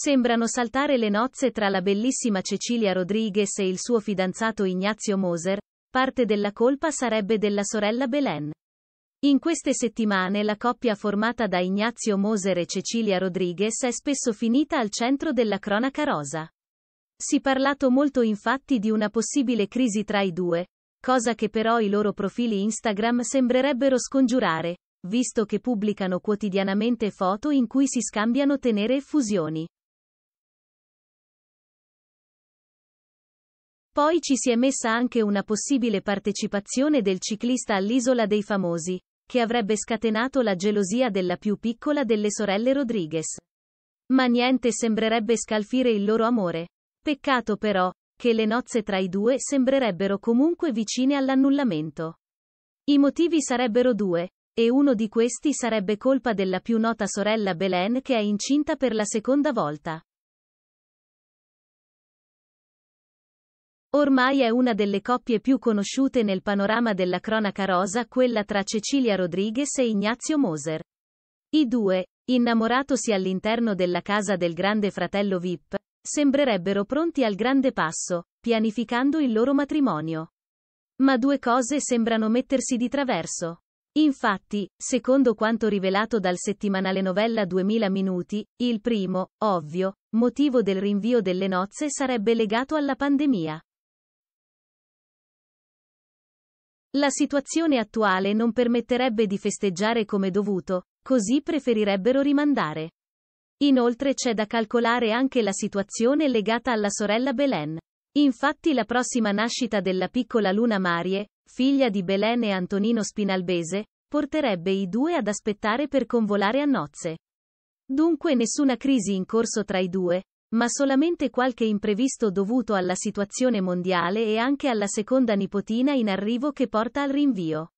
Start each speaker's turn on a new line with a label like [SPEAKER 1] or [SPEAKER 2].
[SPEAKER 1] Sembrano saltare le nozze tra la bellissima Cecilia Rodriguez e il suo fidanzato Ignazio Moser, parte della colpa sarebbe della sorella Belen. In queste settimane la coppia formata da Ignazio Moser e Cecilia Rodriguez è spesso finita al centro della cronaca rosa. Si è parlato molto infatti di una possibile crisi tra i due, cosa che però i loro profili Instagram sembrerebbero scongiurare, visto che pubblicano quotidianamente foto in cui si scambiano tenere effusioni. Poi ci si è messa anche una possibile partecipazione del ciclista all'Isola dei Famosi, che avrebbe scatenato la gelosia della più piccola delle sorelle Rodriguez. Ma niente sembrerebbe scalfire il loro amore. Peccato però, che le nozze tra i due sembrerebbero comunque vicine all'annullamento. I motivi sarebbero due, e uno di questi sarebbe colpa della più nota sorella Belen che è incinta per la seconda volta. Ormai è una delle coppie più conosciute nel panorama della cronaca rosa, quella tra Cecilia Rodriguez e Ignazio Moser. I due, innamoratosi all'interno della casa del grande fratello VIP, sembrerebbero pronti al grande passo, pianificando il loro matrimonio. Ma due cose sembrano mettersi di traverso. Infatti, secondo quanto rivelato dal settimanale novella 2000 Minuti, il primo, ovvio, motivo del rinvio delle nozze sarebbe legato alla pandemia. La situazione attuale non permetterebbe di festeggiare come dovuto, così preferirebbero rimandare. Inoltre c'è da calcolare anche la situazione legata alla sorella Belen. Infatti la prossima nascita della piccola Luna Marie, figlia di Belen e Antonino Spinalbese, porterebbe i due ad aspettare per convolare a nozze. Dunque nessuna crisi in corso tra i due, ma solamente qualche imprevisto dovuto alla situazione mondiale e anche alla seconda nipotina in arrivo che porta al rinvio.